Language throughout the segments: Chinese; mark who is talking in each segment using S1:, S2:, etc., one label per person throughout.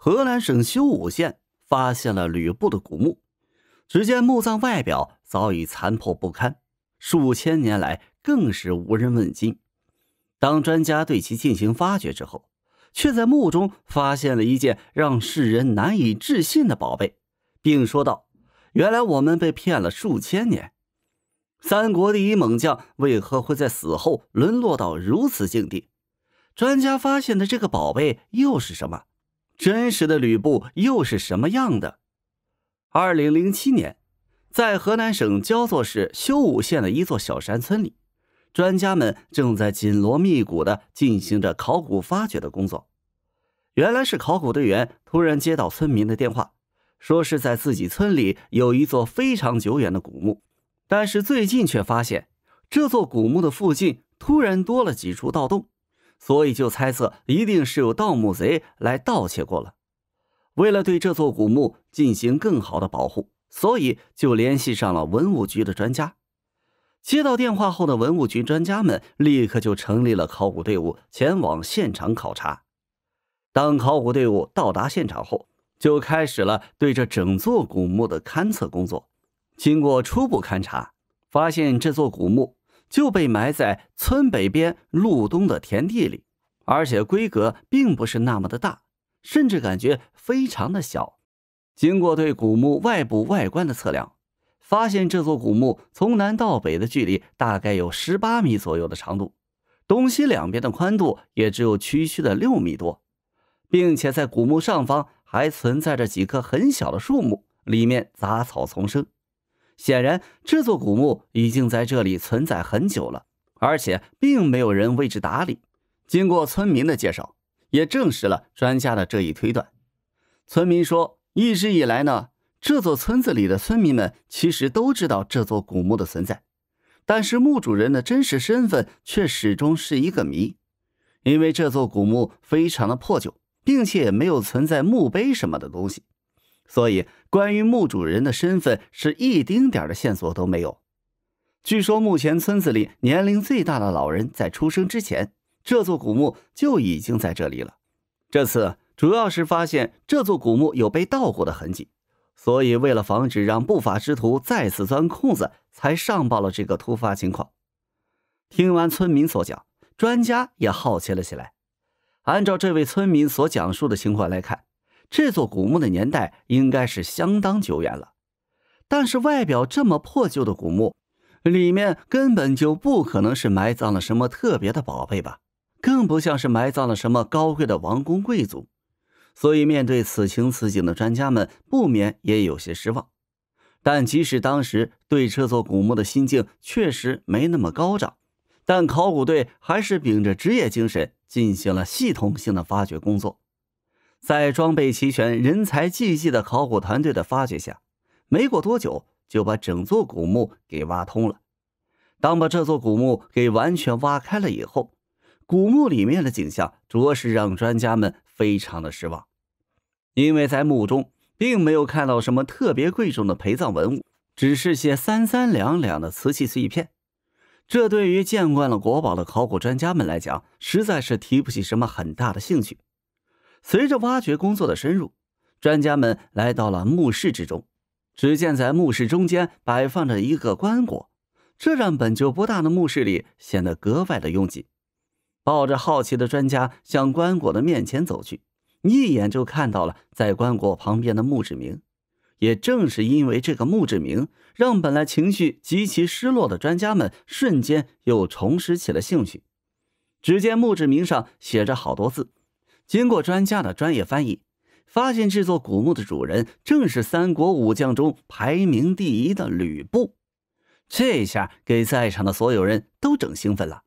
S1: 河南省修武县发现了吕布的古墓，只见墓葬外表早已残破不堪，数千年来更是无人问津。当专家对其进行发掘之后，却在墓中发现了一件让世人难以置信的宝贝，并说道：“原来我们被骗了数千年。三国第一猛将为何会在死后沦落到如此境地？专家发现的这个宝贝又是什么？”真实的吕布又是什么样的？二零零七年，在河南省焦作市修武县的一座小山村里，专家们正在紧锣密鼓的进行着考古发掘的工作。原来是考古队员突然接到村民的电话，说是在自己村里有一座非常久远的古墓，但是最近却发现这座古墓的附近突然多了几处盗洞。所以就猜测一定是有盗墓贼来盗窃过了。为了对这座古墓进行更好的保护，所以就联系上了文物局的专家。接到电话后的文物局专家们立刻就成立了考古队伍，前往现场考察。当考古队伍到达现场后，就开始了对这整座古墓的勘测工作。经过初步勘察，发现这座古墓。就被埋在村北边路东的田地里，而且规格并不是那么的大，甚至感觉非常的小。经过对古墓外部外观的测量，发现这座古墓从南到北的距离大概有十八米左右的长度，东西两边的宽度也只有区区的六米多，并且在古墓上方还存在着几棵很小的树木，里面杂草丛生。显然，这座古墓已经在这里存在很久了，而且并没有人为之打理。经过村民的介绍，也证实了专家的这一推断。村民说，一直以来呢，这座村子里的村民们其实都知道这座古墓的存在，但是墓主人的真实身份却始终是一个谜。因为这座古墓非常的破旧，并且也没有存在墓碑什么的东西，所以。关于墓主人的身份，是一丁点的线索都没有。据说，目前村子里年龄最大的老人在出生之前，这座古墓就已经在这里了。这次主要是发现这座古墓有被盗过的痕迹，所以为了防止让不法之徒再次钻空子，才上报了这个突发情况。听完村民所讲，专家也好奇了起来。按照这位村民所讲述的情况来看。这座古墓的年代应该是相当久远了，但是外表这么破旧的古墓，里面根本就不可能是埋葬了什么特别的宝贝吧？更不像是埋葬了什么高贵的王公贵族。所以面对此情此景的专家们，不免也有些失望。但即使当时对这座古墓的心境确实没那么高涨，但考古队还是秉着职业精神，进行了系统性的发掘工作。在装备齐全、人才济济的考古团队的发掘下，没过多久就把整座古墓给挖通了。当把这座古墓给完全挖开了以后，古墓里面的景象着实让专家们非常的失望，因为在墓中并没有看到什么特别贵重的陪葬文物，只是些三三两两的瓷器碎片。这对于见惯了国宝的考古专家们来讲，实在是提不起什么很大的兴趣。随着挖掘工作的深入，专家们来到了墓室之中。只见在墓室中间摆放着一个棺椁，这让本就不大的墓室里显得格外的拥挤。抱着好奇的专家向棺椁的面前走去，一眼就看到了在棺椁旁边的墓志铭。也正是因为这个墓志铭，让本来情绪极其失落的专家们瞬间又重拾起了兴趣。只见墓志铭上写着好多字。经过专家的专业翻译，发现这座古墓的主人正是三国武将中排名第一的吕布。这下给在场的所有人都整兴奋了。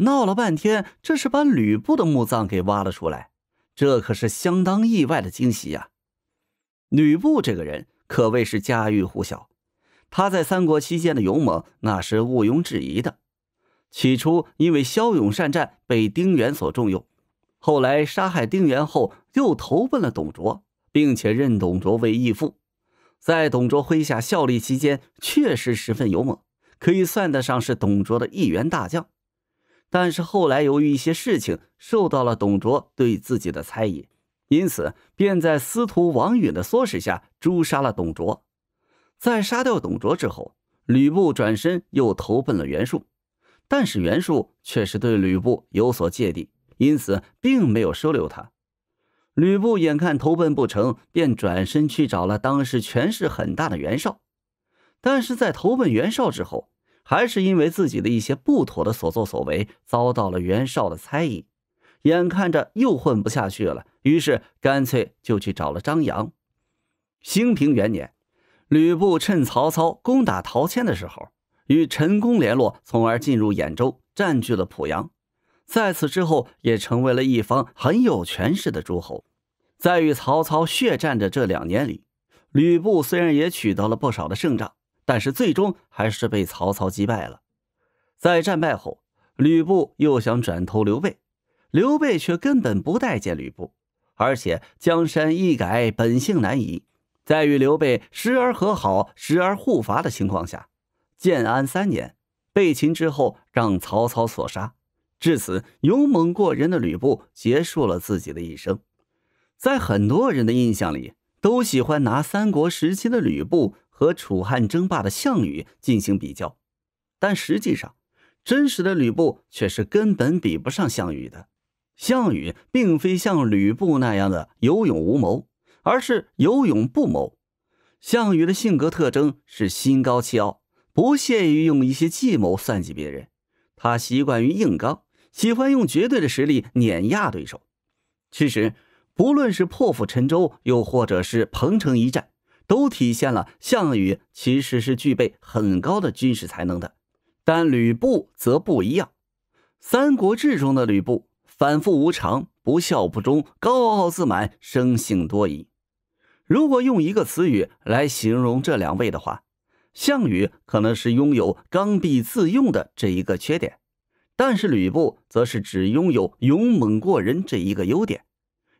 S1: 闹了半天，这是把吕布的墓葬给挖了出来，这可是相当意外的惊喜呀！吕布这个人可谓是家喻户晓，他在三国期间的勇猛那是毋庸置疑的。起初因为骁勇善战被丁原所重用。后来杀害丁原后，又投奔了董卓，并且认董卓为义父。在董卓麾下效力期间，确实十分勇猛，可以算得上是董卓的一员大将。但是后来由于一些事情，受到了董卓对自己的猜疑，因此便在司徒王允的唆使下诛杀了董卓。在杀掉董卓之后，吕布转身又投奔了袁术，但是袁术却是对吕布有所芥蒂。因此，并没有收留他。吕布眼看投奔不成，便转身去找了当时权势很大的袁绍。但是在投奔袁绍之后，还是因为自己的一些不妥的所作所为，遭到了袁绍的猜疑。眼看着又混不下去了，于是干脆就去找了张扬。兴平元年，吕布趁曹操攻打陶谦的时候，与陈宫联络，从而进入兖州，占据了濮阳。在此之后，也成为了一方很有权势的诸侯。在与曹操血战的这两年里，吕布虽然也取得了不少的胜仗，但是最终还是被曹操击败了。在战败后，吕布又想转投刘备，刘备却根本不待见吕布。而且江山易改，本性难移。在与刘备时而和好，时而互伐的情况下，建安三年被擒之后，让曹操所杀。至此，勇猛过人的吕布结束了自己的一生。在很多人的印象里，都喜欢拿三国时期的吕布和楚汉争霸的项羽进行比较，但实际上，真实的吕布却是根本比不上项羽的。项羽并非像吕布那样的有勇无谋，而是有勇不谋。项羽的性格特征是心高气傲，不屑于用一些计谋算计别人，他习惯于硬刚。喜欢用绝对的实力碾压对手。其实，不论是破釜沉舟，又或者是彭城一战，都体现了项羽其实是具备很高的军事才能的。但吕布则不一样，《三国志》中的吕布反复无常，不孝不忠，高傲自满，生性多疑。如果用一个词语来形容这两位的话，项羽可能是拥有刚愎自用的这一个缺点。但是吕布则是只拥有勇猛过人这一个优点，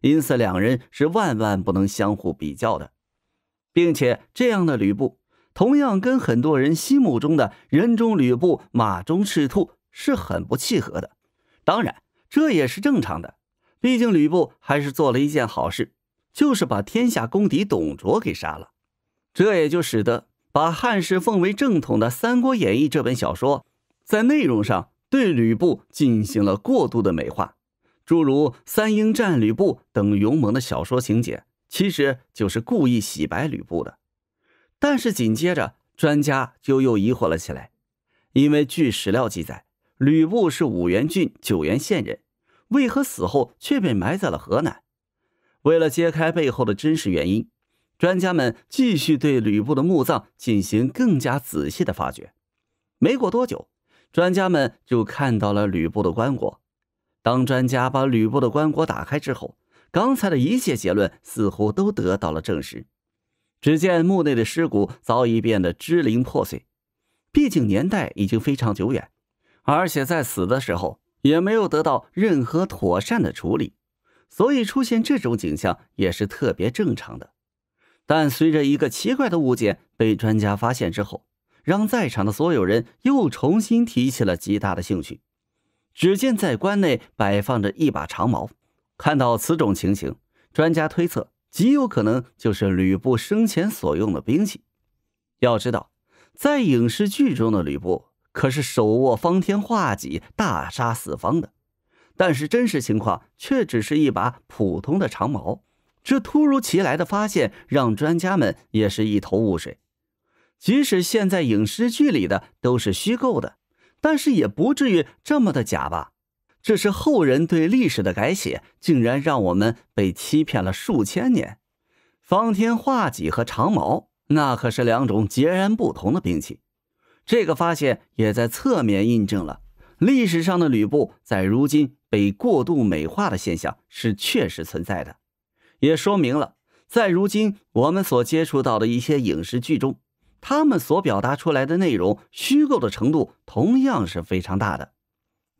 S1: 因此两人是万万不能相互比较的，并且这样的吕布同样跟很多人心目中的人中吕布、马中赤兔是很不契合的。当然，这也是正常的，毕竟吕布还是做了一件好事，就是把天下公敌董卓给杀了。这也就使得把汉室奉为正统的《三国演义》这本小说，在内容上。对吕布进行了过度的美化，诸如“三英战吕布”等勇猛的小说情节，其实就是故意洗白吕布的。但是紧接着，专家就又疑惑了起来，因为据史料记载，吕布是五原郡九原县人，为何死后却被埋在了河南？为了揭开背后的真实原因，专家们继续对吕布的墓葬进行更加仔细的发掘。没过多久。专家们就看到了吕布的棺椁。当专家把吕布的棺椁打开之后，刚才的一切结论似乎都得到了证实。只见墓内的尸骨早已变得支离破碎，毕竟年代已经非常久远，而且在死的时候也没有得到任何妥善的处理，所以出现这种景象也是特别正常的。但随着一个奇怪的物件被专家发现之后，让在场的所有人又重新提起了极大的兴趣。只见在棺内摆放着一把长矛。看到此种情形，专家推测极有可能就是吕布生前所用的兵器。要知道，在影视剧中的吕布可是手握方天画戟，大杀四方的。但是真实情况却只是一把普通的长矛。这突如其来的发现让专家们也是一头雾水。即使现在影视剧里的都是虚构的，但是也不至于这么的假吧？这是后人对历史的改写，竟然让我们被欺骗了数千年。方天画戟和长矛，那可是两种截然不同的兵器。这个发现也在侧面印证了历史上的吕布在如今被过度美化的现象是确实存在的，也说明了在如今我们所接触到的一些影视剧中。他们所表达出来的内容，虚构的程度同样是非常大的，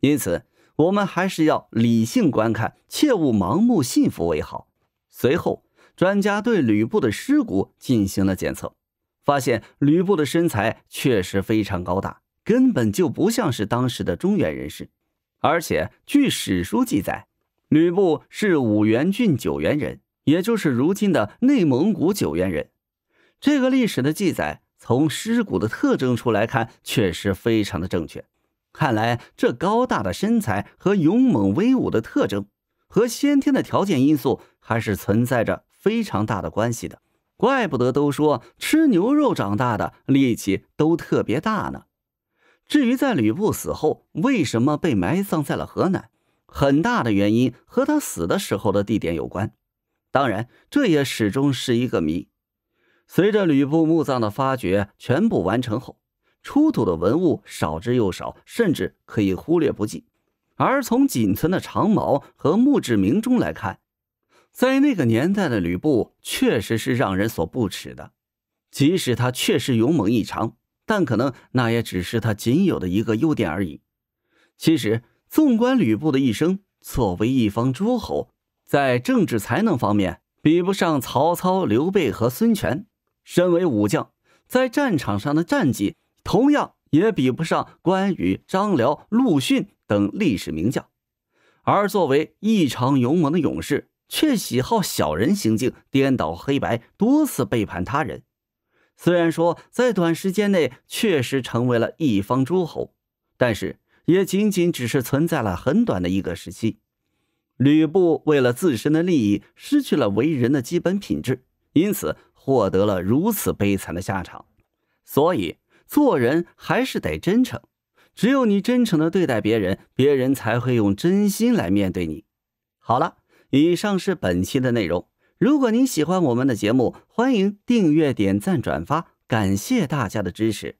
S1: 因此我们还是要理性观看，切勿盲目信服为好。随后，专家对吕布的尸骨进行了检测，发现吕布的身材确实非常高大，根本就不像是当时的中原人士。而且，据史书记载，吕布是五原郡九原人，也就是如今的内蒙古九原人。这个历史的记载。从尸骨的特征出来看，确实非常的正确。看来这高大的身材和勇猛威武的特征，和先天的条件因素还是存在着非常大的关系的。怪不得都说吃牛肉长大的力气都特别大呢。至于在吕布死后为什么被埋葬在了河南，很大的原因和他死的时候的地点有关。当然，这也始终是一个谜。随着吕布墓葬的发掘全部完成后，出土的文物少之又少，甚至可以忽略不计。而从仅存的长矛和墓志铭中来看，在那个年代的吕布确实是让人所不耻的。即使他确实勇猛异常，但可能那也只是他仅有的一个优点而已。其实，纵观吕布的一生，作为一方诸侯，在政治才能方面比不上曹操、刘备和孙权。身为武将，在战场上的战绩同样也比不上关羽、张辽、陆逊等历史名将；而作为异常勇猛的勇士，却喜好小人行径，颠倒黑白，多次背叛他人。虽然说在短时间内确实成为了一方诸侯，但是也仅仅只是存在了很短的一个时期。吕布为了自身的利益，失去了为人的基本品质，因此。获得了如此悲惨的下场，所以做人还是得真诚。只有你真诚的对待别人，别人才会用真心来面对你。好了，以上是本期的内容。如果您喜欢我们的节目，欢迎订阅、点赞、转发，感谢大家的支持。